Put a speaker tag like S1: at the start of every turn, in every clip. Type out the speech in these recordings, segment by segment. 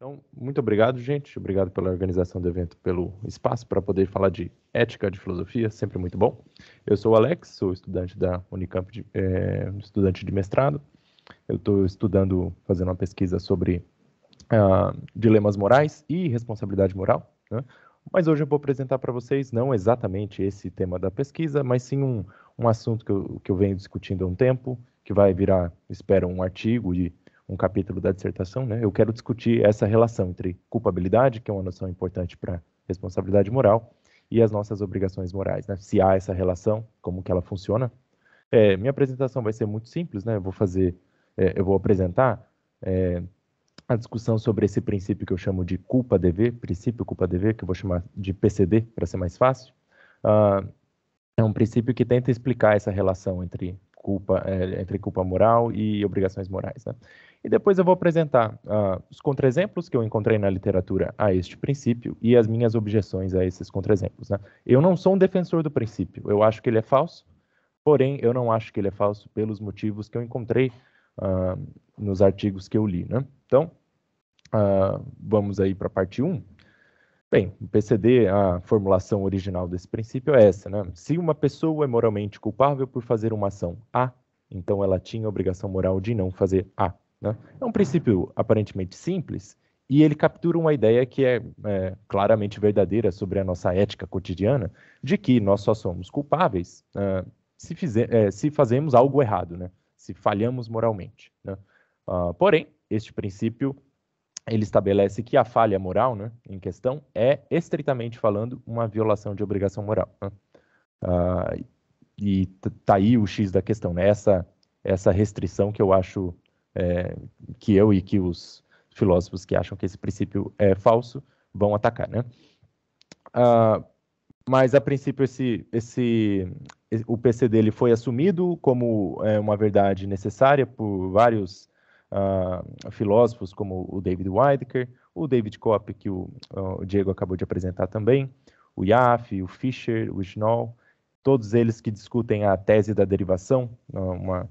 S1: Então, muito obrigado, gente. Obrigado pela organização do evento, pelo espaço para poder falar de ética, de filosofia, sempre muito bom. Eu sou o Alex, sou estudante da Unicamp, de, é, estudante de mestrado. Eu estou estudando, fazendo uma pesquisa sobre ah, dilemas morais e responsabilidade moral. Né? Mas hoje eu vou apresentar para vocês não exatamente esse tema da pesquisa, mas sim um, um assunto que eu, que eu venho discutindo há um tempo, que vai virar, espero, um artigo e um capítulo da dissertação, né, eu quero discutir essa relação entre culpabilidade, que é uma noção importante para responsabilidade moral, e as nossas obrigações morais, né? Se há essa relação, como que ela funciona. É, minha apresentação vai ser muito simples, né? Eu vou fazer, é, eu vou apresentar é, a discussão sobre esse princípio que eu chamo de culpa-dever, princípio culpa-dever, que eu vou chamar de PCD para ser mais fácil. Ah, é um princípio que tenta explicar essa relação entre culpa, é, entre culpa moral e obrigações morais, né? E depois eu vou apresentar uh, os exemplos que eu encontrei na literatura a este princípio e as minhas objeções a esses contraexemplos. Né? Eu não sou um defensor do princípio, eu acho que ele é falso, porém eu não acho que ele é falso pelos motivos que eu encontrei uh, nos artigos que eu li. Né? Então, uh, vamos aí para a parte 1. Bem, o PCD, a formulação original desse princípio é essa, né? Se uma pessoa é moralmente culpável por fazer uma ação A, então ela tinha a obrigação moral de não fazer A. Né? É um princípio aparentemente simples e ele captura uma ideia que é, é, claramente verdadeira sobre a nossa ética cotidiana, de que nós só somos culpáveis uh, se, fizer, eh, se, fazemos algo errado, né? se falhamos moralmente. Né? Uh, porém, este princípio ele estabelece que a falha moral né, em questão é, estritamente falando, uma violação de obrigação moral. Né? Ah, e tá aí o X da questão, né? essa, essa restrição que eu acho é, que eu e que os filósofos que acham que esse princípio é falso vão atacar, né? Ah, mas a princípio esse, esse, o PC dele foi assumido como é, uma verdade necessária por vários ah, filósofos, como o David Weidker, o David Kopp, que o, o, Diego acabou de apresentar também, o Yaffe, o Fischer, o Schnoll, todos eles que discutem a tese da derivação, uma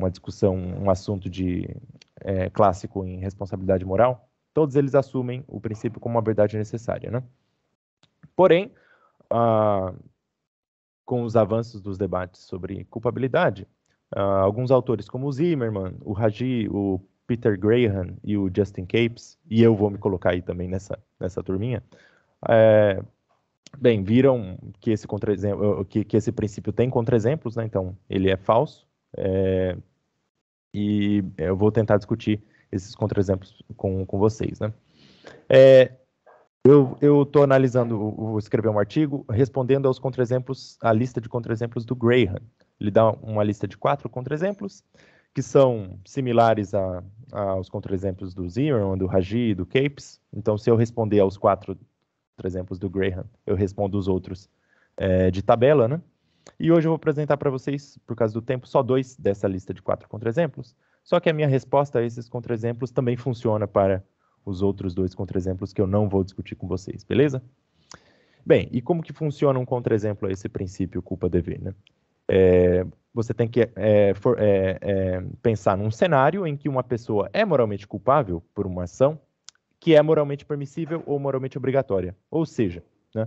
S1: uma discussão, um assunto de é, clássico em responsabilidade moral, todos eles assumem o princípio como uma verdade necessária, né? Porém, ah, com os avanços dos debates sobre culpabilidade, ah, alguns autores como o Zimmerman, o Raji, o Peter Graham e o Justin Capes, e eu vou me colocar aí também nessa, nessa turminha, é, bem, viram que esse, contra que, que esse princípio tem contra-exemplos, né? então ele é falso, é, e é, eu vou tentar discutir esses contra-exemplos com, com vocês. Né? É, eu estou analisando, vou escrever um artigo respondendo aos contra-exemplos, a lista de contra-exemplos do Graham. Ele dá uma lista de quatro contra-exemplos, que são similares a, aos contra-exemplos do Zeeman, do Raji, do Capes. Então, se eu responder aos quatro contra-exemplos do Graham, eu respondo os outros é, de tabela, né? E hoje eu vou apresentar para vocês, por causa do tempo, só dois dessa lista de quatro contra-exemplos. Só que a minha resposta a esses contra-exemplos também funciona para os outros dois contra-exemplos que eu não vou discutir com vocês, beleza? Bem, e como que funciona um contra-exemplo a esse princípio culpa-dever, né? É, você tem que é, for, é, é, pensar num cenário em que uma pessoa é moralmente culpável por uma ação que é moralmente permissível ou moralmente obrigatória. Ou seja, né,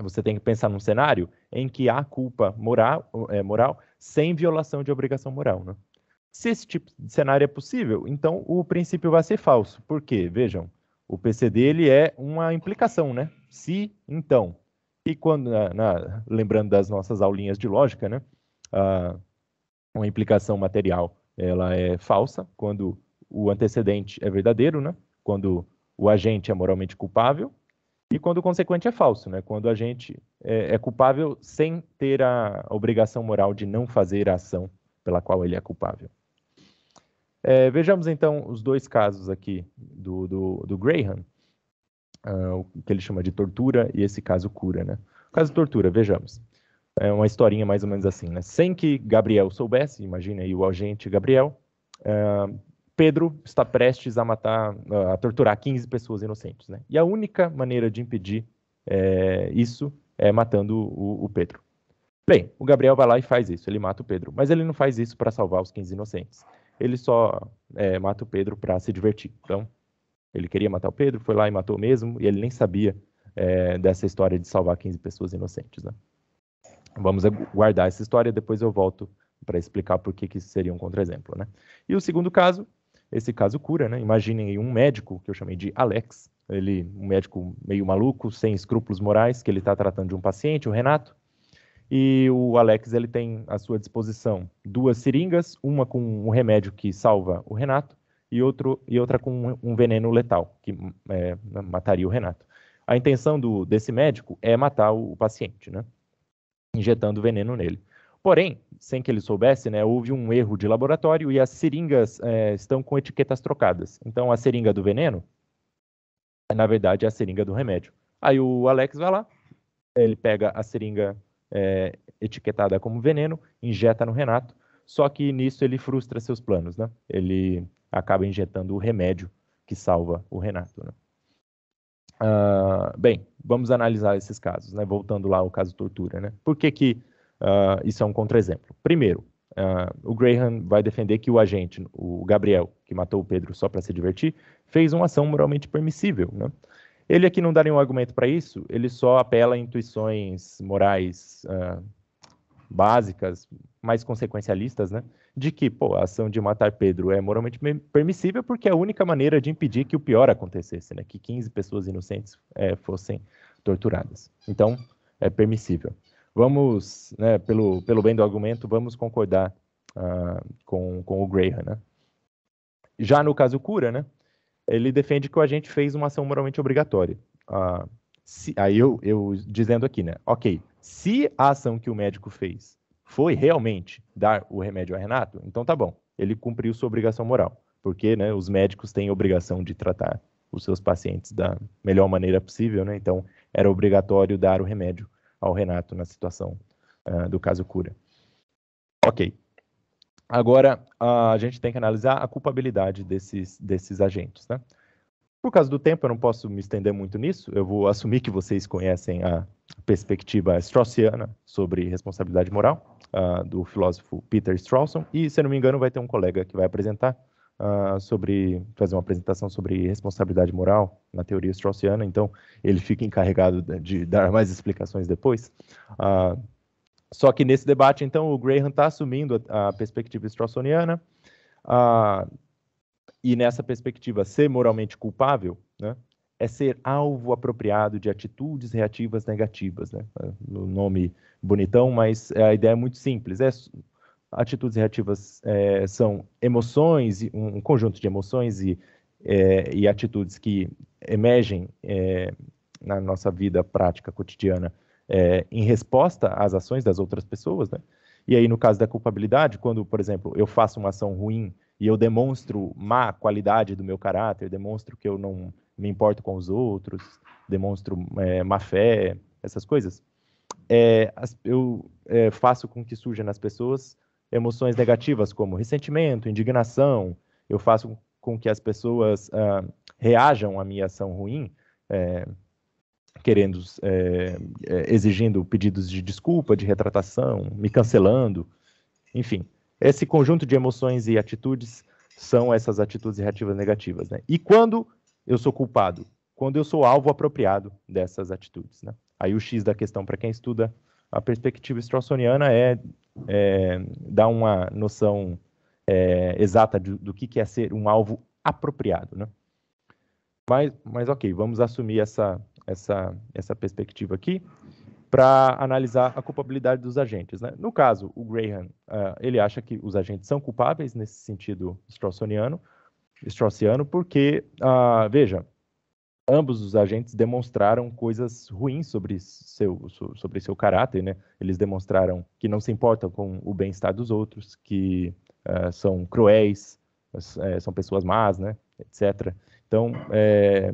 S1: você tem que pensar num cenário em que há culpa moral, é, moral sem violação de obrigação moral. Né? Se esse tipo de cenário é possível, então o princípio vai ser falso. Por quê? Vejam, o PCD ele é uma implicação, né? Se, então. E quando, na, na, lembrando das nossas aulinhas de lógica, né? Ah, uma implicação material ela é falsa quando o antecedente é verdadeiro, né? Quando o agente é moralmente culpável e quando o consequente é falso, né? quando a gente é, é culpável sem ter a obrigação moral de não fazer a ação pela qual ele é culpável. É, vejamos então os dois casos aqui do, do, do Graham, uh, o que ele chama de tortura e esse caso cura. Né? O caso de tortura, vejamos. É uma historinha mais ou menos assim. Né? Sem que Gabriel soubesse, imagina aí o agente Gabriel, uh, Pedro está prestes a matar, a torturar 15 pessoas inocentes. Né? E a única maneira de impedir é, isso é matando o, o, Pedro. Bem, o Gabriel vai lá e faz isso, ele mata o Pedro. Mas ele não faz isso para salvar os 15 inocentes. Ele só é, mata o Pedro para se divertir. Então, ele queria matar o Pedro, foi lá e matou mesmo, e ele nem sabia é, dessa história de salvar 15 pessoas inocentes. Né? Vamos guardar essa história, depois eu volto para explicar por que, que isso seria um contra-exemplo. Né? E o segundo caso esse caso cura, né? Imaginem um médico, que eu chamei de Alex, ele, um médico meio maluco, sem escrúpulos morais, que ele está tratando de um paciente, o Renato, e o Alex ele tem à sua disposição duas seringas, uma com um remédio que salva o Renato e, outro, e outra com um veneno letal que é, mataria o Renato. A intenção do, desse médico é matar o, o paciente, né? injetando veneno nele. Porém, sem que ele soubesse, né, houve um erro de laboratório e as seringas é, estão com etiquetas trocadas. Então, a seringa do veneno, na verdade, é a seringa do remédio. Aí o Alex vai lá, ele pega a seringa é, etiquetada como veneno, injeta no Renato, só que nisso ele frustra seus planos, né? Ele acaba injetando o remédio que salva o Renato, né? Uh, bem, vamos analisar esses casos, né? Voltando lá ao caso tortura, né? Por que que uh, é um contra-exemplo. Primeiro, uh, o Graham vai defender que o agente, o Gabriel, que matou o Pedro só para se divertir, fez uma ação moralmente permissível. Né? Ele aqui não dá nenhum argumento para isso, ele só apela a intuições morais uh, básicas, mais consequencialistas, né? De que, pô, a ação de matar Pedro é moralmente permissível porque é a única maneira de impedir que o pior acontecesse, né? Que 15 pessoas inocentes é, fossem torturadas. Então, é permissível vamos, né, pelo, pelo bem do argumento, vamos concordar uh, com, com o Graham, né? Já no caso Cura, né, ele defende que o agente fez uma ação moralmente obrigatória. Uh, se, aí eu, eu dizendo aqui, né, ok, se a ação que o médico fez foi realmente dar o remédio a Renato, então tá bom, ele cumpriu sua obrigação moral, porque né, os médicos têm obrigação de tratar os seus pacientes da melhor maneira possível, né? Então era obrigatório dar o remédio ao Renato na situação uh, do caso Cura. Ok. Agora, a gente tem que analisar a culpabilidade desses, desses agentes, né? Por causa do tempo, eu não posso me estender muito nisso. Eu vou assumir que vocês conhecem a perspectiva straussiana sobre responsabilidade moral, uh, do filósofo Peter Strawson. E, se não me engano, vai ter um colega que vai apresentar, uh, sobre fazer uma apresentação sobre responsabilidade moral na teoria Straussiana, então ele fica encarregado de, de dar mais explicações depois. Uh, só que nesse debate, então, o Graham está assumindo a, a, perspectiva Straussiana uh, e nessa perspectiva ser moralmente culpável, né, é ser alvo apropriado de atitudes reativas negativas, né? No nome bonitão, mas a ideia é muito simples. É Atitudes reativas é, são emoções, um, conjunto de emoções e, é, e atitudes que emergem é, na nossa vida prática cotidiana é, em resposta às ações das outras pessoas, né? E aí, no caso da culpabilidade, quando, por exemplo, eu faço uma ação ruim e eu demonstro má qualidade do meu caráter, demonstro que eu não me importo com os outros, demonstro é, má fé, essas coisas, é, eu é, faço com que surja nas pessoas emoções negativas como ressentimento, indignação, eu faço com que as pessoas uh, reajam à minha ação ruim, é, querendo, é, exigindo pedidos de desculpa, de retratação, me cancelando, enfim. Esse conjunto de emoções e atitudes são essas atitudes reativas negativas, né? E quando eu sou culpado? Quando eu sou alvo apropriado dessas atitudes, né? Aí o X da questão para quem estuda a perspectiva strawsoniana é, é dar uma noção é, exata do, do que, que é ser um alvo apropriado, né? Mas, mas ok, vamos assumir essa, essa, essa perspectiva aqui para analisar a culpabilidade dos agentes. Né? No caso, o Graham, uh, ele acha que os agentes são culpáveis nesse sentido straussiano, straussiano porque, uh, veja, ambos os agentes demonstraram coisas ruins sobre seu, sobre seu caráter, né? Eles demonstraram que não se importam com o bem-estar dos outros, que uh, são cruéis, uh, são pessoas más, né? Etc. Então, é,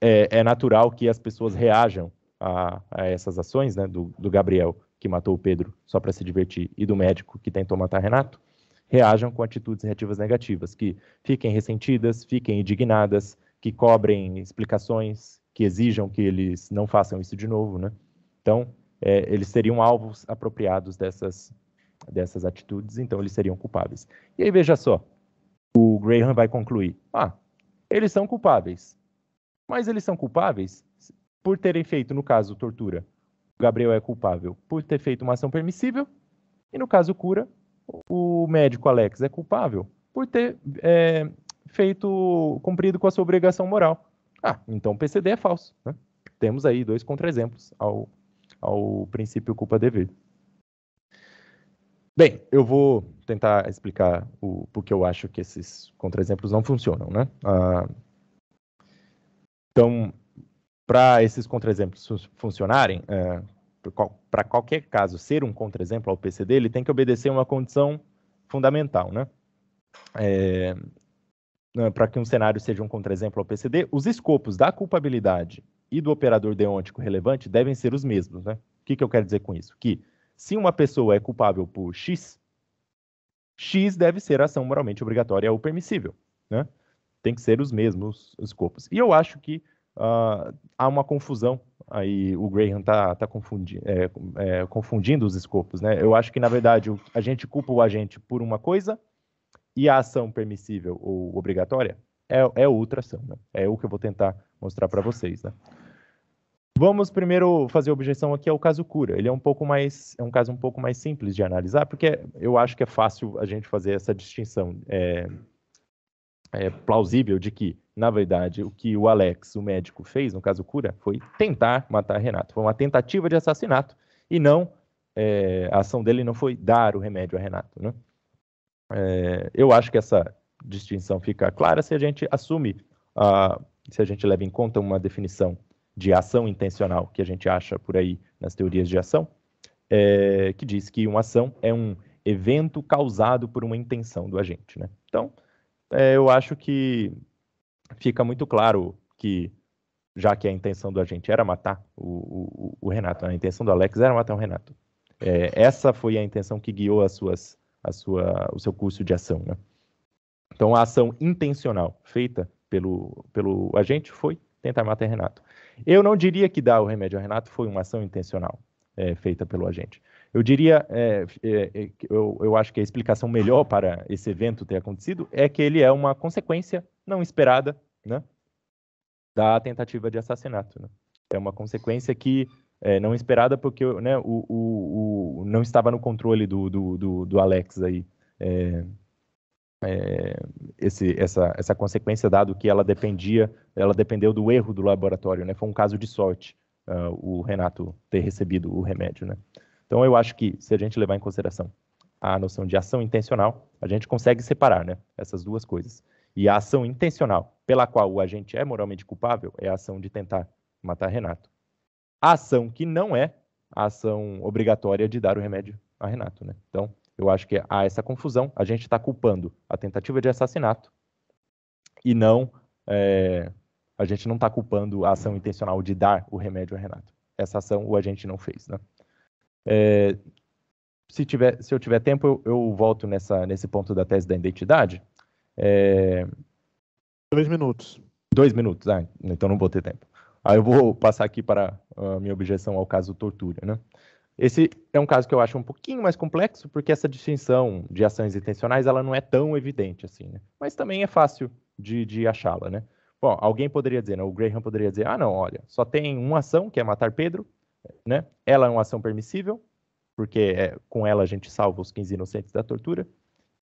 S1: é, é natural que as pessoas reajam a, a essas ações, né? Do, do, Gabriel, que matou o Pedro só para se divertir, e do médico que tentou matar Renato, reajam com atitudes reativas negativas, que fiquem ressentidas, fiquem indignadas, que cobrem explicações, que exijam que eles não façam isso de novo, né? Então, é, eles seriam alvos apropriados dessas, dessas atitudes, então eles seriam culpáveis. E aí, veja só, o Graham vai concluir, ah, eles são culpáveis, mas eles são culpáveis por terem feito, no caso, tortura. O Gabriel é culpável por ter feito uma ação permissível, e no caso cura, o médico Alex é culpável por ter é, feito cumprido com a sua obrigação moral. Ah, então o PCD é falso. Né? Temos aí dois contra-exemplos ao, ao princípio culpa-dever. Bem, eu vou tentar explicar o porque eu acho que esses contra-exemplos não funcionam, né? Ah, então, para esses contra-exemplos funcionarem, é, para qualquer caso ser um contra-exemplo ao PCD, ele tem que obedecer uma condição fundamental, né? É, para que um cenário seja um contra-exemplo ao PCD, os escopos da culpabilidade e do operador deontico relevante devem ser os mesmos. Né? O que, que eu quero dizer com isso? Que se uma pessoa é culpável por X, X deve ser ação moralmente obrigatória é ou permissível. Né? Tem que ser os mesmos escopos. E eu acho que uh, há uma confusão. Aí o Graham está tá confundi é, é, confundindo os escopos. Né? Eu acho que, na verdade, a gente culpa o agente por uma coisa e a ação permissível ou obrigatória é, é outra ação, né? É o que eu vou tentar mostrar para vocês, né? Vamos primeiro fazer objeção aqui ao caso cura. Ele é um pouco mais, é um caso um pouco mais simples de analisar, porque eu acho que é fácil a gente fazer essa distinção é, é plausível de que, na verdade, o que o Alex, o médico, fez no caso cura foi tentar matar Renato. Foi uma tentativa de assassinato e não é, a ação dele não foi dar o remédio a Renato, né? É, eu acho que essa distinção fica clara se a gente assume, uh, se a gente leva em conta uma definição de ação intencional que a gente acha por aí nas teorias de ação, é, que diz que uma ação é um evento causado por uma intenção do agente. Né? Então, é, eu acho que fica muito claro que, já que a intenção do agente era matar o, o, o Renato, né? a intenção do Alex era matar o Renato. É, essa foi a intenção que guiou as suas a sua, o seu curso de ação. Né? Então, a ação intencional feita pelo, pelo agente foi tentar matar Renato. Eu não diria que dar o remédio a Renato foi uma ação intencional é, feita pelo agente. Eu diria, é, é, é eu, eu acho que a explicação melhor para esse evento ter acontecido é que ele é uma consequência não esperada né, da tentativa de assassinato. Né? É uma consequência que é, não esperada, porque né, o, o, o, não estava no controle do, do, do, do Alex aí. É, é, esse, essa, essa consequência, dado que ela dependia, ela dependeu do erro do laboratório, né? Foi um caso de sorte uh, o Renato ter recebido o remédio, né? Então eu acho que se a gente levar em consideração a noção de ação intencional, a gente consegue separar, né? Essas duas coisas. E a ação intencional, pela qual o agente é moralmente culpável, é a ação de tentar matar Renato a ação que não é a ação obrigatória de dar o remédio a Renato, né? Então, eu acho que há essa confusão. A gente está culpando a tentativa de assassinato e não é, a gente não está culpando a ação intencional de dar o remédio a Renato. Essa ação o agente não fez, né? É, se, tiver, se eu tiver tempo, eu, eu, volto nessa, nesse ponto da tese da identidade. É... Dois minutos. Dois minutos, ah, então não vou ter tempo. Aí eu vou passar aqui para a minha objeção ao caso tortura, né? Esse é um caso que eu acho um pouquinho mais complexo, porque essa distinção de ações intencionais ela não é tão evidente assim, né? Mas também é fácil de, de achá-la, né? Bom, alguém poderia dizer, né? o Graham poderia dizer, ah, não, olha, só tem uma ação, que é matar Pedro, né? Ela é uma ação permissível, porque é, com ela a gente salva os 15 inocentes da tortura,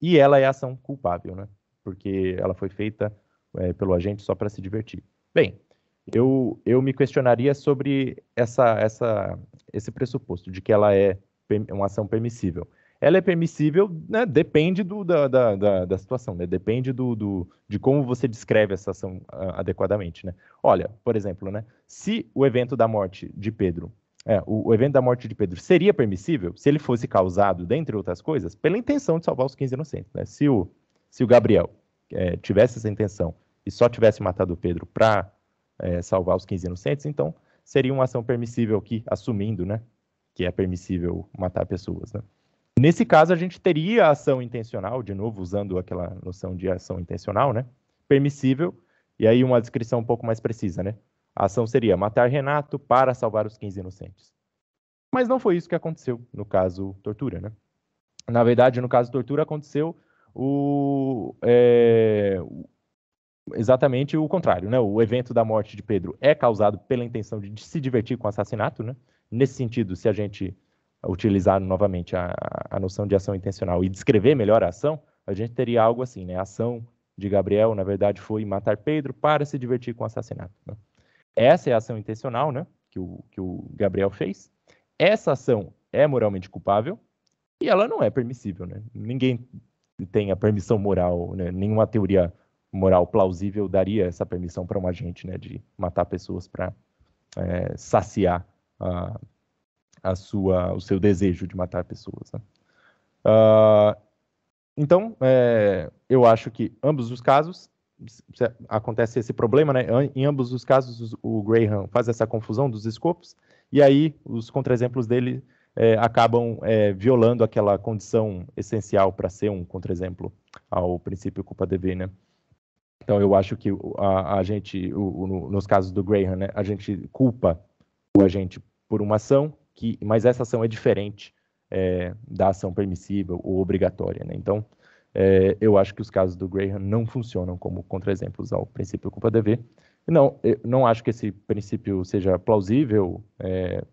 S1: e ela é ação culpável, né? Porque ela foi feita é, pelo agente só para se divertir. Bem, eu, eu me questionaria sobre essa, essa, esse pressuposto de que ela é uma ação permissível. Ela é permissível, né, depende do, da, da, da, da, situação, né, depende do, do, de como você descreve essa ação adequadamente. Né. Olha, por exemplo, né, se o evento da morte de Pedro, é, o, o evento da morte de Pedro seria permissível se ele fosse causado, dentre outras coisas, pela intenção de salvar os 15 inocentes. Né. Se, o, se o Gabriel é, tivesse essa intenção e só tivesse matado Pedro para é, salvar os 15 inocentes, então seria uma ação permissível aqui, assumindo, né, que é permissível matar pessoas, né. Nesse caso, a gente teria a ação intencional, de novo, usando aquela noção de ação intencional, né, permissível, e aí uma descrição um pouco mais precisa, né, a ação seria matar Renato para salvar os 15 inocentes. Mas não foi isso que aconteceu no caso tortura, né. Na verdade, no caso tortura aconteceu o, é, exatamente o contrário, né? O evento da morte de Pedro é causado pela intenção de se divertir com o assassinato, né? Nesse sentido, se a gente utilizar novamente a, a noção de ação intencional e descrever melhor a ação, a gente teria algo assim, né? A ação de Gabriel, na verdade, foi matar Pedro para se divertir com o assassinato. Né? Essa é a ação intencional, né? Que o, que o Gabriel fez. Essa ação é moralmente culpável e ela não é permissível, né? Ninguém tem a permissão moral, né? nenhuma teoria moral plausível daria essa permissão para um agente né, de matar pessoas para é, saciar a, a sua, o seu desejo de matar pessoas. Né? Uh, então, é, eu acho que ambos os casos acontece esse problema, né? Em ambos os casos, o Graham faz essa confusão dos escopos, e aí os contraexemplos dele é, acabam é, violando aquela condição essencial para ser um contraexemplo ao princípio culpa dever, né? Então eu acho que a, a gente, o, o, nos casos do Graham, né, a gente culpa o agente por uma ação, que, mas essa ação é diferente é, da ação permissível ou obrigatória. Né? Então é, eu acho que os casos do Graham não funcionam como contr-exemplos ao princípio culpa dever. Não, eu não acho que esse princípio seja plausível. É,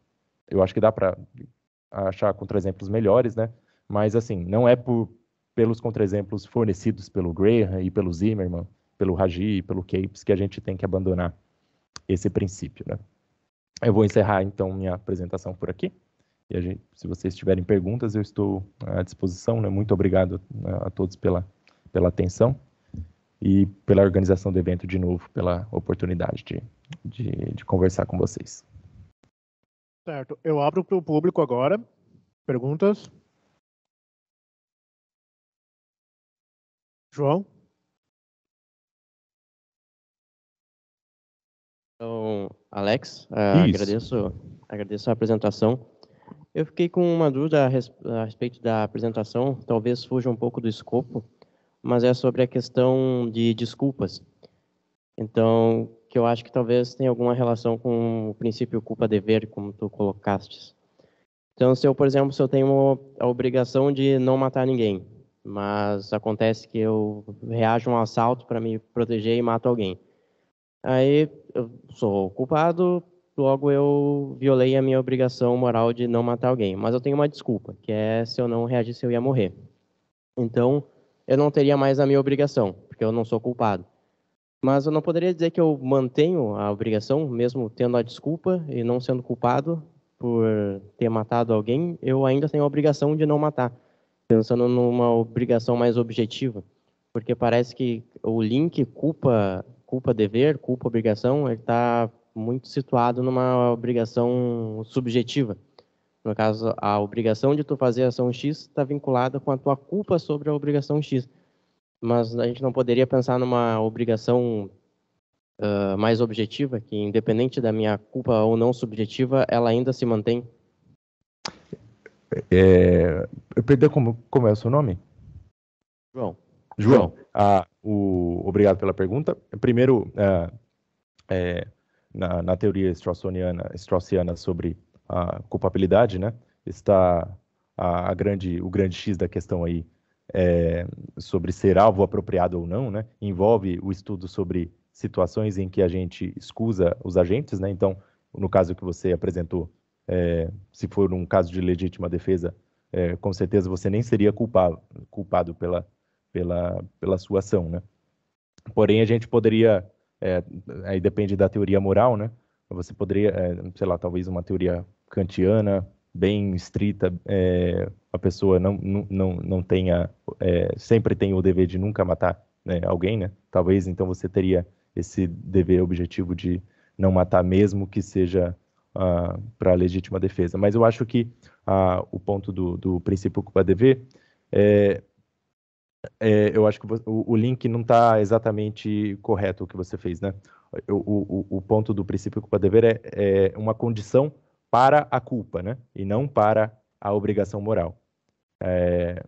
S1: eu acho que dá para achar contr-exemplos melhores, né? Mas assim, não é por pelos exemplos fornecidos pelo Graham e pelo Zimmerman pelo Raji e pelo Capes que a gente tem que abandonar esse princípio. Né? Eu vou encerrar então minha apresentação por aqui. E gente, se vocês tiverem perguntas, eu estou à disposição. Né? Muito obrigado né, a todos pela, pela atenção e pela organização do evento de novo, pela oportunidade de, de, de conversar com vocês.
S2: Certo. Eu abro para o público agora. Perguntas? João? Então, Alex, eh, agradeço, agradeço a apresentação. Eu fiquei com uma dúvida a, a respeito da apresentação, talvez fuja um pouco do escopo, mas é sobre a questão de desculpas. Então, que eu acho que talvez tenha alguma relação com o princípio culpa-dever, como tu colocaste. Então, se eu, por exemplo, se eu tenho a obrigação de não matar ninguém, mas acontece que eu reajo a um assalto para me proteger e mato alguém. Aí eu sou culpado, logo eu violei a minha obrigação moral de não matar alguém. Mas eu tenho uma desculpa, que é se eu não reagisse eu ia morrer. Então, eu não teria mais a minha obrigação, porque eu não sou culpado. Mas eu não poderia dizer que eu mantenho a obrigação, mesmo tendo a desculpa e não sendo culpado por ter matado alguém, eu ainda tenho a obrigação de não matar, pensando numa obrigação mais objetiva. Porque parece que o link culpa culpa dever, culpa obrigação, ele está muito situado numa obrigação subjetiva. No caso, a obrigação de tu fazer ação X está vinculada com a tua culpa sobre a obrigação X. Mas a gente não poderia pensar numa obrigação uh, mais objetiva, que independente da minha culpa ou não subjetiva, ela ainda se mantém.
S1: É... Eu perdi como, como é o seu nome?
S2: João. João. João.
S1: Ah, o, obrigado pela pergunta. Primeiro, é, é, na, na, teoria Straussiana, Straussiana sobre a culpabilidade, né, está a, a, grande, o grande X da questão aí é, sobre ser alvo apropriado ou não, né, envolve o estudo sobre situações em que a gente escusa os agentes, né, então, no caso que você apresentou, é, se for um caso de legítima defesa, é, com certeza você nem seria culpado, culpado pela pela, pela sua ação, né? Porém, a gente poderia, é, aí depende da teoria moral, né? Você poderia, é, sei lá, talvez uma teoria kantiana, bem estrita, é, a pessoa não, não, não tenha, é, sempre tem o dever de nunca matar né, alguém, né? Talvez, então, você teria esse dever objetivo de não matar mesmo que seja uh, ah, para legítima defesa. Mas eu acho que uh, o ponto do, do princípio culpa dever é, é, eu acho que o, o link não está exatamente correto o que você fez, né? O, o, o ponto do princípio culpa-dever é, é, uma condição para a culpa, né? E não para a obrigação moral. É,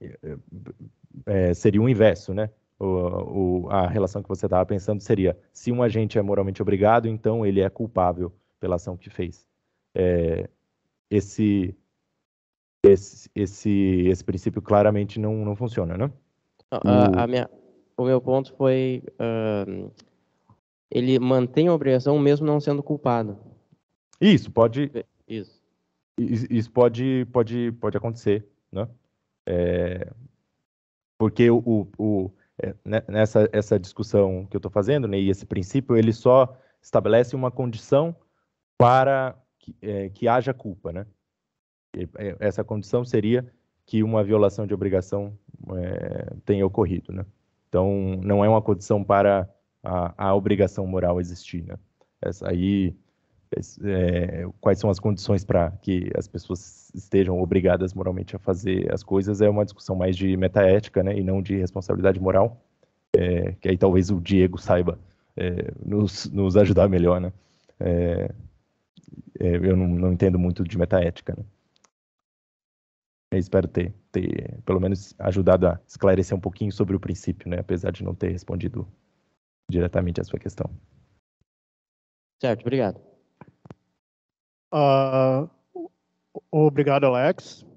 S1: é, é seria o inverso, né? O, a relação que você estava pensando seria: se um agente é moralmente obrigado, então ele é culpável pela ação que fez. É, esse esse, esse, esse princípio claramente não, não funciona, né?
S2: a minha, o meu ponto foi uh, ele mantém a obrigação mesmo não sendo culpado. Isso pode. Isso.
S1: Isso pode pode pode acontecer, né? É, porque o, o, o é, né, nessa essa discussão que eu estou fazendo, né, e esse princípio ele só estabelece uma condição para que, é, que haja culpa, né? É, essa condição seria que uma violação de obrigação é, tenha ocorrido, né? Então, não é uma condição para a, a obrigação moral existir, né? Essa aí, é, quais são as condições para que as pessoas estejam obrigadas moralmente a fazer as coisas é uma discussão mais de metaética, né? E não de responsabilidade moral, é, que aí talvez o Diego saiba é, nos, nos ajudar melhor, né? É, eu não, não entendo muito de metaética, né? Eu espero ter, ter, pelo menos, ajudado a esclarecer um pouquinho sobre o princípio, né? apesar de não ter respondido diretamente a sua questão.
S2: Certo, obrigado. Uh, obrigado, Alex.